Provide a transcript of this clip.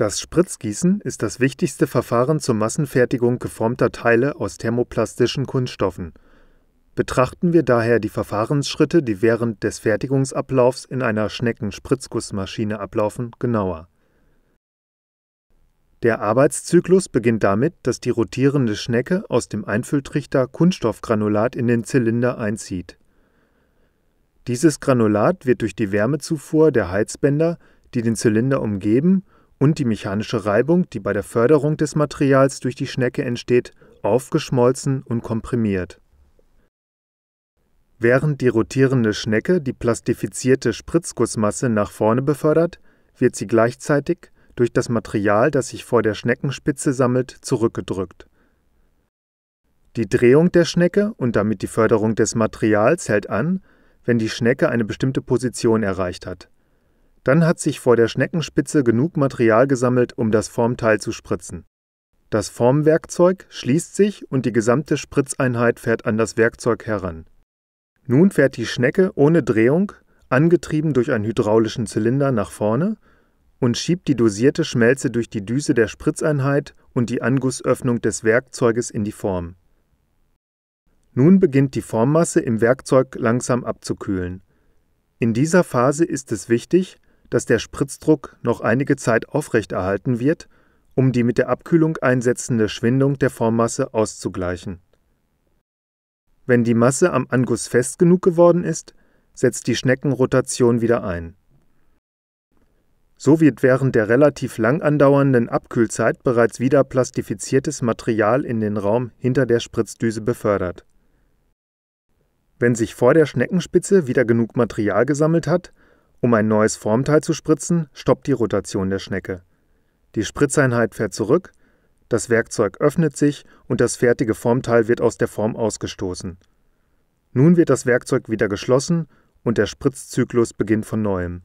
Das Spritzgießen ist das wichtigste Verfahren zur Massenfertigung geformter Teile aus thermoplastischen Kunststoffen. Betrachten wir daher die Verfahrensschritte, die während des Fertigungsablaufs in einer Schneckenspritzgussmaschine ablaufen, genauer. Der Arbeitszyklus beginnt damit, dass die rotierende Schnecke aus dem Einfülltrichter Kunststoffgranulat in den Zylinder einzieht. Dieses Granulat wird durch die Wärmezufuhr der Heizbänder, die den Zylinder umgeben, und die mechanische Reibung, die bei der Förderung des Materials durch die Schnecke entsteht, aufgeschmolzen und komprimiert. Während die rotierende Schnecke die plastifizierte Spritzgussmasse nach vorne befördert, wird sie gleichzeitig durch das Material, das sich vor der Schneckenspitze sammelt, zurückgedrückt. Die Drehung der Schnecke und damit die Förderung des Materials hält an, wenn die Schnecke eine bestimmte Position erreicht hat dann hat sich vor der Schneckenspitze genug Material gesammelt, um das Formteil zu spritzen. Das Formwerkzeug schließt sich und die gesamte Spritzeinheit fährt an das Werkzeug heran. Nun fährt die Schnecke ohne Drehung, angetrieben durch einen hydraulischen Zylinder, nach vorne und schiebt die dosierte Schmelze durch die Düse der Spritzeinheit und die Angussöffnung des Werkzeuges in die Form. Nun beginnt die Formmasse im Werkzeug langsam abzukühlen. In dieser Phase ist es wichtig, dass der Spritzdruck noch einige Zeit aufrechterhalten wird, um die mit der Abkühlung einsetzende Schwindung der Formmasse auszugleichen. Wenn die Masse am Anguss fest genug geworden ist, setzt die Schneckenrotation wieder ein. So wird während der relativ lang andauernden Abkühlzeit bereits wieder plastifiziertes Material in den Raum hinter der Spritzdüse befördert. Wenn sich vor der Schneckenspitze wieder genug Material gesammelt hat, um ein neues Formteil zu spritzen, stoppt die Rotation der Schnecke. Die Spritzeinheit fährt zurück, das Werkzeug öffnet sich und das fertige Formteil wird aus der Form ausgestoßen. Nun wird das Werkzeug wieder geschlossen und der Spritzzyklus beginnt von neuem